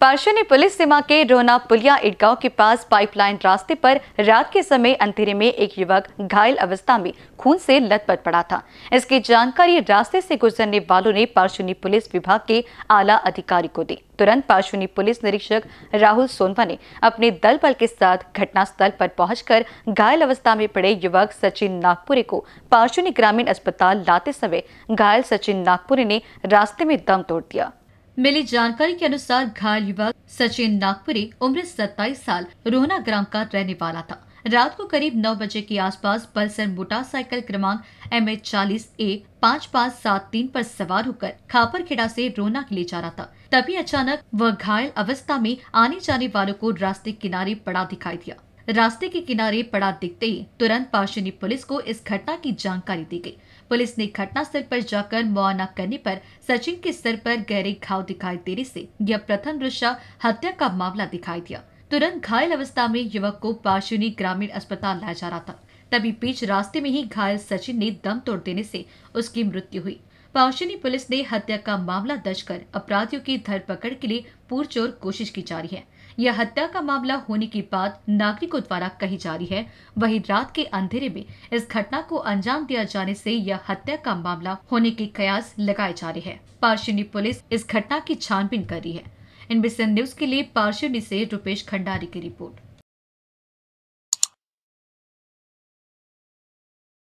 पार्षद पुलिस सीमा के रोना पुलिया इटगांव के पास पाइपलाइन रास्ते पर रात के समय अंधेरे में एक युवक घायल अवस्था में खून से लथपथ पड़ा था इसकी जानकारी रास्ते से गुजरने वालों ने पार्शुनी पुलिस विभाग के आला अधिकारी को दी तुरंत पार्शुनी पुलिस निरीक्षक राहुल सोनवा ने अपने दल बल के साथ घटनास्थल पर पहुंचकर घायल अवस्था में पड़े युवक सचिन नागपुरे को पार्शुनी ग्रामीण अस्पताल लाते समय घायल सचिन नागपुरे ने रास्ते में दम तोड़ दिया मिली जानकारी के अनुसार घायल युवक सचिन नागपुरी उम्र 27 साल रोहना ग्राम का रहने वाला था रात को करीब 9 बजे के आसपास पल्सर मोटरसाइकिल क्रमांक एम एच चालीस ए पाँच पाँच सात तीन आरोप सवार होकर खापर खेड़ा ऐसी रोना के लिए जा रहा था तभी अचानक वह घायल अवस्था में आने जाने वालों को रास्ते किनारे पड़ा दिखाई दिया रास्ते के किनारे पड़ा दिखते ही तुरंत पाशिनी पुलिस को इस घटना की जानकारी दी गई पुलिस ने घटना स्थल पर जाकर मुआयना करने पर सचिन के सिर पर गहरे घाव दिखाई देने से यह प्रथम दृश्य हत्या का मामला दिखाई दिया तुरंत घायल अवस्था में युवक को पाशिनी ग्रामीण अस्पताल लाया जा रहा था तभी बीच रास्ते में ही घायल सचिन ने दम तोड़ देने से उसकी मृत्यु हुई पावशिनी पुलिस ने हत्या का मामला दर्ज कर अपराधियों की धरपकड़ के लिए पुरजोर कोशिश की जा रही है यह हत्या का मामला होने की बात नागरिकों द्वारा कही जा रही है वहीं रात के अंधेरे में इस घटना को अंजाम दिया जाने से यह हत्या का मामला होने के कयास लगाए जा रहे हैं पार्शिनी पुलिस इस घटना की छानबीन कर रही है इन न्यूज के लिए पार्शिनी से रुपेश खंडारी की रिपोर्ट